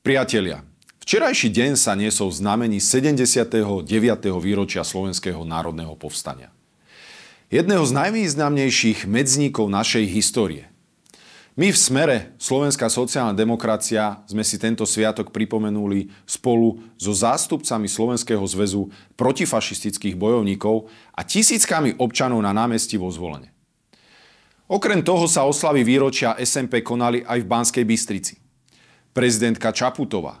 Priatelia, včerajší deň sa niesol v znamení 79. výročia Slovenského národného povstania. Jedného z najvýznamnejších medzníkov našej histórie. My v smere Slovenská sociálna demokracia sme si tento sviatok pripomenuli spolu so zástupcami Slovenského zväzu protifašistických bojovníkov a tisíckami občanov na námestí vo zvolenie. Okrem toho sa oslavy výročia SMP konali aj v Banskej Bystrici – Prezidentka Čaputová,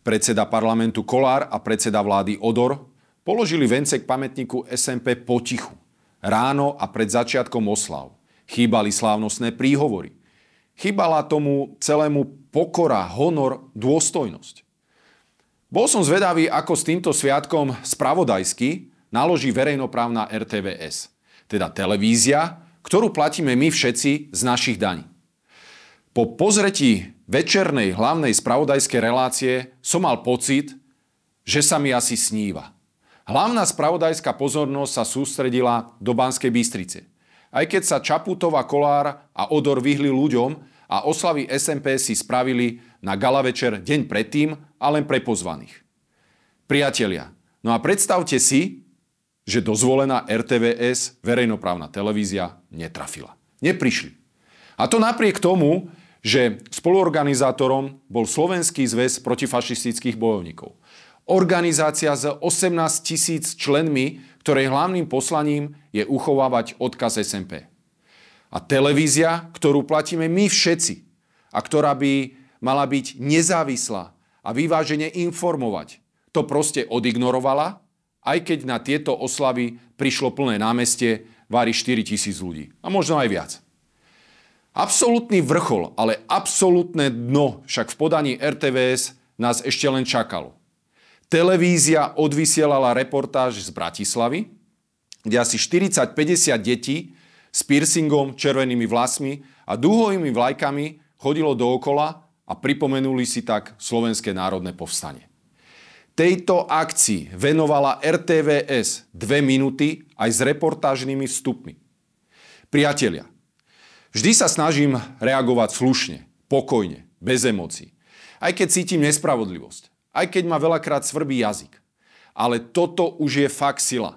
predseda parlamentu Kolár a predseda vlády Odor položili vence k pamätníku SMP potichu, ráno a pred začiatkom oslav. Chýbali slávnostné príhovory. Chýbala tomu celému pokora, honor, dôstojnosť. Bol som zvedavý, ako s týmto sviatkom spravodajsky naloží verejnoprávna RTVS, teda televízia, ktorú platíme my všetci z našich daní. Po pozretí večernej hlavnej spravodajskej relácie som mal pocit, že sa mi asi sníva. Hlavná spravodajská pozornosť sa sústredila do Banskej Bystrice. Aj keď sa Čaputová Kolár a Odor vyhli ľuďom a oslavy SMP si spravili na gala večer deň predtým a len pre pozvaných. Priatelia, no a predstavte si, že dozvolená RTVS, verejnoprávna televízia, netrafila. Neprišli. A to napriek tomu, že spoluorganizátorom bol Slovenský zväz protifašistických bojovníkov. Organizácia s 18 tisíc členmi, ktorej hlavným poslaním je uchovávať odkaz SMP. A televízia, ktorú platíme my všetci a ktorá by mala byť nezávislá a vyvážene informovať, to proste odignorovala, aj keď na tieto oslavy prišlo plné námestie, vári 4 tisíc ľudí. A možno aj viac. Absolutný vrchol, ale absolútne dno však v podaní RTVS nás ešte len čakalo. Televízia odvysielala reportáž z Bratislavy, kde asi 40-50 detí s piercingom, červenými vlasmi a dúhovými vlajkami chodilo dookola a pripomenuli si tak Slovenské národné povstanie. Tejto akcii venovala RTVS dve minúty aj s reportážnymi vstupmi. Priatelia, Vždy sa snažím reagovať slušne, pokojne, bez emócií. Aj keď cítim nespravodlivosť. Aj keď ma veľakrát svrbí jazyk. Ale toto už je fakt sila.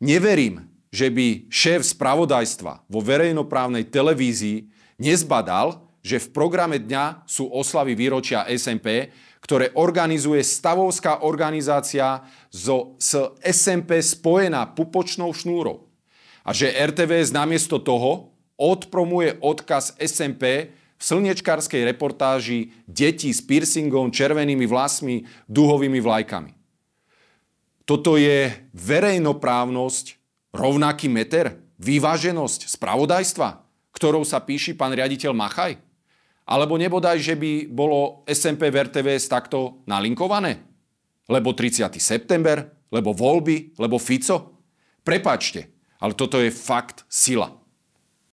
Neverím, že by šéf spravodajstva vo verejnoprávnej televízii nezbadal, že v programe dňa sú oslavy výročia SMP, ktoré organizuje stavovská organizácia zo, s SMP spojená pupočnou šnúrou. A že RTVS namiesto toho, odpromuje odkaz SMP v slnečkárskej reportáži Deti s piercingom, červenými vlasmi, duhovými vlajkami. Toto je verejnoprávnosť, rovnaký meter, vyváženosť spravodajstva, ktorou sa píši pán riaditeľ Machaj? Alebo nebodaj, že by bolo SMP v RTVS takto nalinkované? Lebo 30. september, lebo voľby, lebo Fico? Prepačte, ale toto je fakt sila.